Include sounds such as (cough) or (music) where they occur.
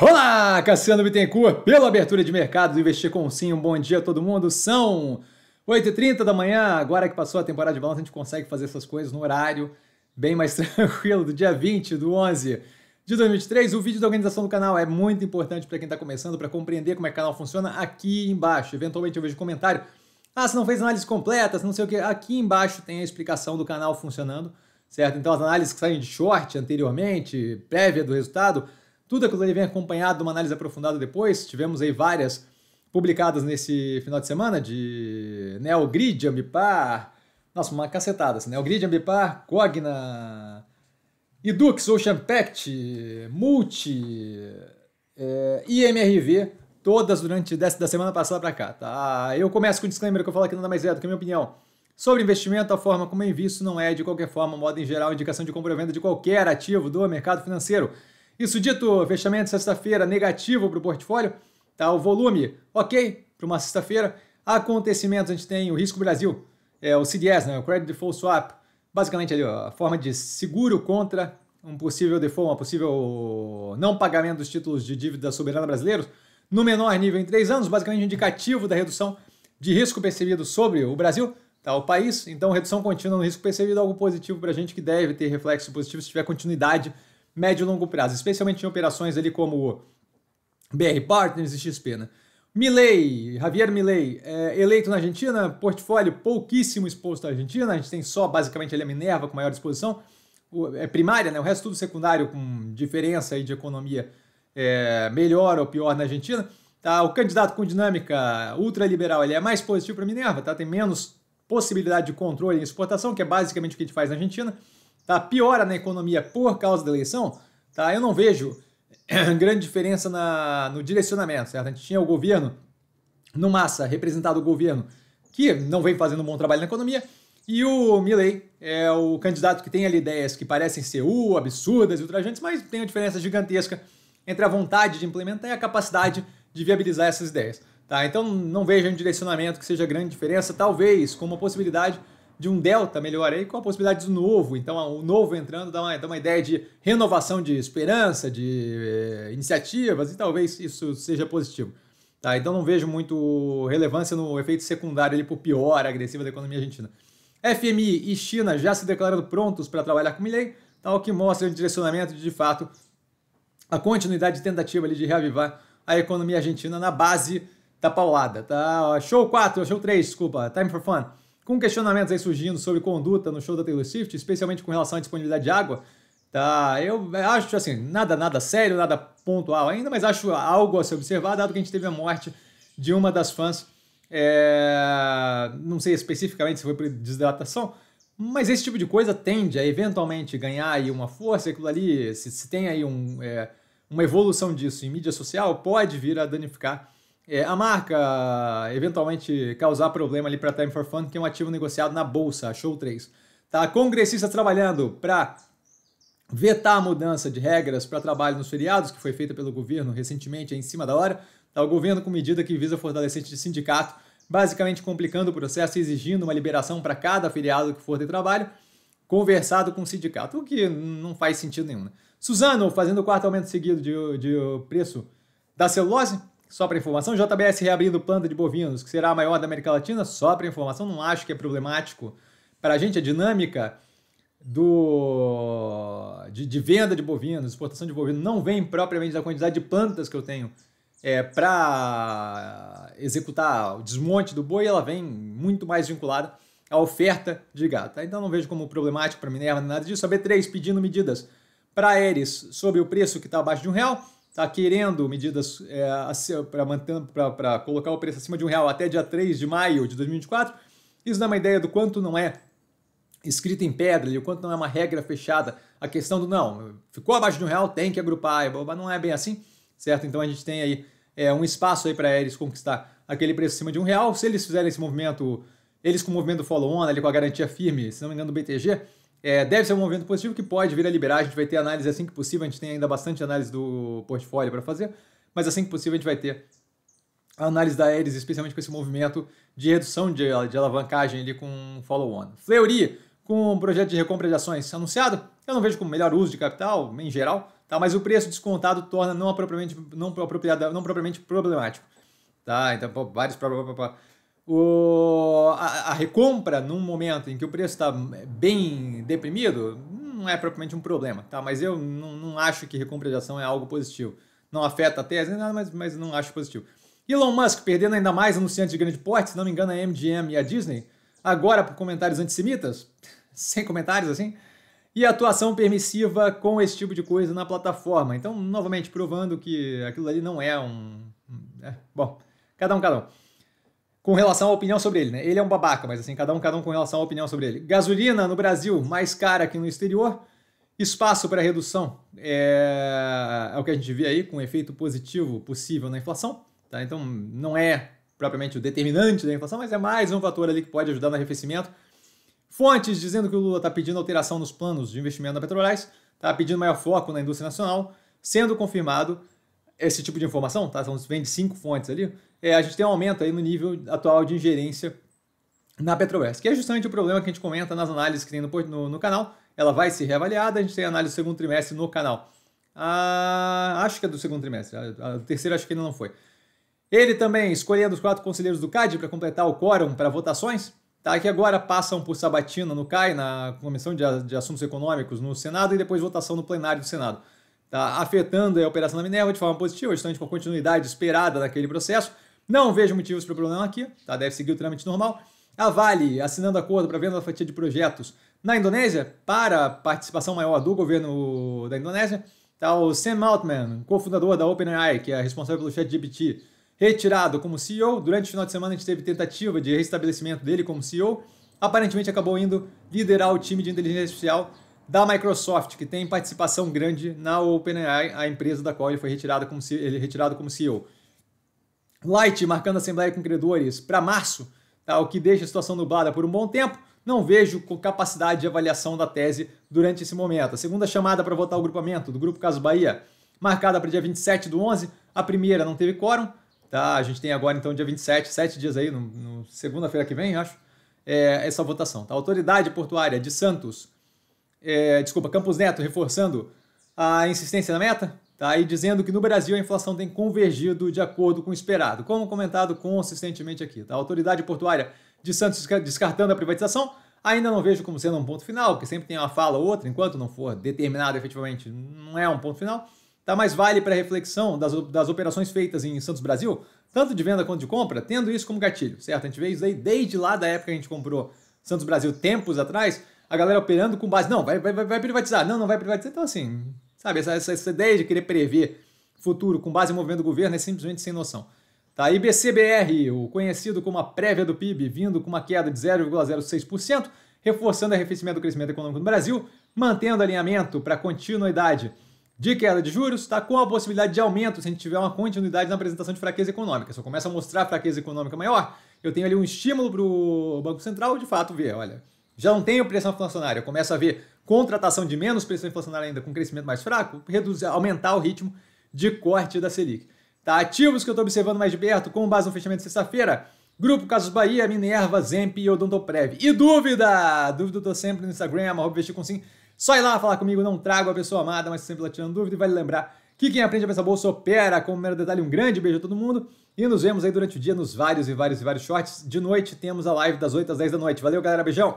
Olá, Cassiano Bittencourt, pela abertura de mercado do Investir com Sim. Um bom dia a todo mundo. São 8h30 da manhã, agora que passou a temporada de balanço, a gente consegue fazer essas coisas no horário bem mais (laughs) tranquilo do dia 20 do 11 de 2023. O vídeo da organização do canal é muito importante para quem está começando, para compreender como é que o canal funciona aqui embaixo. Eventualmente eu vejo comentário, ah, você não fez análise completa, não sei o que. Aqui embaixo tem a explicação do canal funcionando, certo? Então as análises que saem de short anteriormente, prévia do resultado tudo aquilo é ali vem acompanhado de uma análise aprofundada depois. Tivemos aí várias publicadas nesse final de semana de NeoGrid, Ambipar, nossa, uma cacetada, assim, NeoGrid, Ambipar, Cogna, Edux, Ocean Pact, Multi, é, IMRV, todas durante da semana passada para cá, tá? Eu começo com o um disclaimer que eu falo aqui nada mais é do que a minha opinião. Sobre investimento, a forma como eu invisto não é, de qualquer forma, modo em geral, indicação de compra ou venda de qualquer ativo do mercado financeiro. Isso dito, fechamento sexta-feira negativo para o portfólio, tá? O volume, ok, para uma sexta-feira. Acontecimentos, a gente tem o Risco Brasil, é, o CDS, né? o Credit Default Swap, basicamente ali, ó, a forma de seguro contra um possível default, um possível não pagamento dos títulos de dívida soberana brasileiros, no menor nível em três anos, basicamente um indicativo da redução de risco percebido sobre o Brasil, tá, o país. Então, redução contínua no risco percebido é algo positivo para a gente que deve ter reflexo positivo se tiver continuidade médio e longo prazo, especialmente em operações ali como BR Partners e XP. Né? Milley, Javier Milley, é eleito na Argentina, portfólio pouquíssimo exposto à Argentina, a gente tem só basicamente a é Minerva com maior exposição, é primária, né? o resto tudo secundário com diferença aí de economia é, melhor ou pior na Argentina. Tá, o candidato com dinâmica ultraliberal ele é mais positivo para a Minerva, tá? tem menos possibilidade de controle em exportação, que é basicamente o que a gente faz na Argentina tá? Piora na economia por causa da eleição, tá? Eu não vejo eh, (clears throat) grande diferença na, no direcionamento, certo? A gente tinha o governo, no massa, representado o governo, que não vem fazendo um bom trabalho na economia, e o Milley é o candidato que tem ali ideias que parecem ser uh, absurdas e ultrajantes, mas tem uma diferença gigantesca entre a vontade de implementar e a capacidade de viabilizar essas ideias. Tá? Então não vejo um direcionamento que seja grande diferença, talvez com uma possibilidade de um delta melhor aí com a possibilidade do novo. Então, o novo entrando dá uma, dá uma ideia de renovação de esperança, de eh, iniciativas, e talvez isso seja positivo. Tá, então não vejo muito relevância no efeito secundário para o pior agressivo da economia argentina. FMI e China já se declararam prontos para trabalhar com Milley, tal tá? que mostra o direcionamento de, de fato, a continuidade tentativa ali de reavivar a economia argentina na base da paulada. Tá? Show 4, show 3, desculpa, Time for Fun com questionamentos aí surgindo sobre conduta no show da Taylor Swift, especialmente com relação à disponibilidade de água. Tá, eu acho assim, nada, nada sério, nada pontual ainda, mas acho algo a se observar, dado que a gente teve a morte de uma das fãs, é... não sei especificamente se foi por desidratação, mas esse tipo de coisa tende a eventualmente ganhar aí uma força, aquilo ali, se, se tem aí um, é, uma evolução disso em mídia social, pode vir a danificar é, a marca eventualmente causar problema ali para Time for Fun, que é um ativo negociado na bolsa, Show 3. Tá? Congressistas trabalhando para vetar a mudança de regras para trabalho nos feriados, que foi feita pelo governo recentemente, em cima da hora. Tá? O governo com medida que visa fortalecer o sindicato, basicamente complicando o processo e exigindo uma liberação para cada feriado que for de trabalho, conversado com o sindicato, o que não faz sentido nenhum. Né? Suzano fazendo o quarto aumento seguido de, de preço da celulose só para informação, JBS reabrindo planta de bovinos, que será a maior da América Latina, só para informação, não acho que é problemático. Para a gente, a dinâmica do de, de, venda de bovinos, exportação de bovinos, não vem propriamente da quantidade de plantas que eu tenho é, para executar o desmonte do boi, ela vem muito mais vinculada à oferta de gado. Tá? Então não vejo como problemático para Minerva nada disso. A B3 pedindo medidas para Aeres sobre o preço que está abaixo de um real está querendo medidas é, para colocar o preço acima de um real até dia 3 de maio de 2024, isso dá uma ideia do quanto não é escrito em pedra, o quanto não é uma regra fechada. A questão do não, ficou abaixo de um real, tem que agrupar, não é bem assim, certo? Então a gente tem aí é, um espaço aí para eles conquistar aquele preço acima de um real. Se eles fizerem esse movimento, eles com o movimento follow-on, ali com a garantia firme, se não me engano, do BTG, é, deve ser um movimento positivo que pode vir a liberar. A gente vai ter análise assim que possível. A gente tem ainda bastante análise do portfólio para fazer, mas assim que possível a gente vai ter a análise da Aeres, especialmente com esse movimento de redução de, de alavancagem ali com follow-on. Fleury, com um projeto de recompra de ações anunciado, eu não vejo como melhor uso de capital em geral, tá? mas o preço descontado torna não propriamente, não, apropriado, não propriamente problemático. Tá? Então, pô, vários problemas o, a, a, recompra num momento em que o preço está bem deprimido não é propriamente um problema, tá? Mas eu não, não acho que recompra de ação é algo positivo. Não afeta a tese, nada, mas, mas não acho positivo. Elon Musk perdendo ainda mais anunciantes de grande porte, se não me engano a MGM e a Disney, agora por comentários antissemitas, (laughs) sem comentários assim, e atuação permissiva com esse tipo de coisa na plataforma. Então, novamente, provando que aquilo ali não é um... É, bom, cada um, cada um com relação à opinião sobre ele, né? Ele é um babaca, mas assim, cada um, cada um com relação à opinião sobre ele. Gasolina no Brasil, mais cara que no exterior. Espaço para redução é... é, o que a gente vê aí, com efeito positivo possível na inflação. Tá? Então, não é propriamente o determinante da inflação, mas é mais um fator ali que pode ajudar no arrefecimento. Fontes dizendo que o Lula está pedindo alteração nos planos de investimento da Petrobras, está pedindo maior foco na indústria nacional, sendo confirmado esse tipo de informação, tá? São, vem de cinco fontes ali, é, a gente tem um aumento aí no nível atual de ingerência na Petrobras, que é justamente o problema que a gente comenta nas análises que tem no, no, no canal. Ela vai ser reavaliada, a gente tem análise do segundo trimestre no canal. A, ah, acho que é do segundo trimestre, a, terceiro terceira acho que ainda não foi. Ele também escolhendo os quatro conselheiros do CAD para completar o quórum para votações, tá? que agora passam por sabatina no CAI, na Comissão de, de Assuntos Econômicos no Senado, e depois votação no plenário do Senado. Tá afetando a operação da Minerva de forma positiva, justamente com a continuidade esperada naquele processo, não vejo motivos para o problema aqui, tá? Deve seguir o trâmite normal. A Vale assinando acordo para venda da fatia de projetos na Indonésia para participação maior do governo da Indonésia. Tá o Sam Altman, cofundador da OpenAI, que é responsável pelo ChatGPT, retirado como CEO. Durante o final de semana a gente teve tentativa de restabelecimento dele como CEO. Aparentemente acabou indo liderar o time de inteligência artificial da Microsoft, que tem participação grande na OpenAI, a empresa da qual ele foi retirado como, ele é retirado como CEO. Light marcando a Assembleia com credores para março, tá? o que deixa a situação nublada por um bom tempo. Não vejo capacidade de avaliação da tese durante esse momento. A segunda chamada para votar o grupamento do Grupo Caso Bahia, marcada para dia 27 do 11. A primeira não teve quórum. Tá? A gente tem agora, então, dia 27, sete dias aí, no, no segunda-feira que vem, acho, é, essa votação. Tá? Autoridade Portuária de Santos, é, desculpa, Campos Neto reforçando a insistência na meta, tá? e dizendo que no Brasil a inflação tem convergido de acordo com o esperado, como comentado consistentemente aqui. Tá? A autoridade portuária de Santos descartando a privatização, ainda não vejo como sendo um ponto final, porque sempre tem uma fala ou outra, enquanto não for determinado efetivamente, não é um ponto final. Tá, mas vale para reflexão das, das operações feitas em Santos Brasil, tanto de venda quanto de compra, tendo isso como gatilho, certo? A gente vê isso aí desde lá da época que a gente comprou Santos Brasil tempos atrás, a galera operando com base, não, vai, vai, vai privatizar, não, não vai privatizar. Então, assim, Sabe, essa, essa, essa ideia de querer prever futuro com base em movimento do governo é simplesmente sem noção. Tá, IBCBR, o conhecido como a prévia do PIB, vindo com uma queda de 0,06%, reforçando o arrefecimento do crescimento econômico no Brasil, mantendo alinhamento para continuidade de queda de juros, tá com a possibilidade de aumento se a gente tiver uma continuidade na apresentação de fraqueza econômica. Se eu começo a mostrar fraqueza econômica maior, eu tenho ali um estímulo para o Banco Central de fato ver, olha, já não tenho pressão inflacionária, eu começo a ver contratação de menos, pressão inflacionária ainda com crescimento mais fraco, reduzir, aumentar o ritmo de corte da Selic. Tá, ativos que eu estou observando mais de perto, com base no fechamento de sexta-feira, Grupo Casos Bahia, Minerva, Zemp e Odontoprev. E dúvida! Dúvida eu estou sempre no Instagram, arroba com sim. Só ir lá falar comigo, não trago a pessoa amada, mas sempre lá tirando dúvida e vale lembrar que quem aprende a pensar bolsa opera. Como mero detalhe, um grande beijo a todo mundo e nos vemos aí durante o dia nos vários e vários e vários shorts. De noite temos a live das 8 às 10 da noite. Valeu, galera, beijão!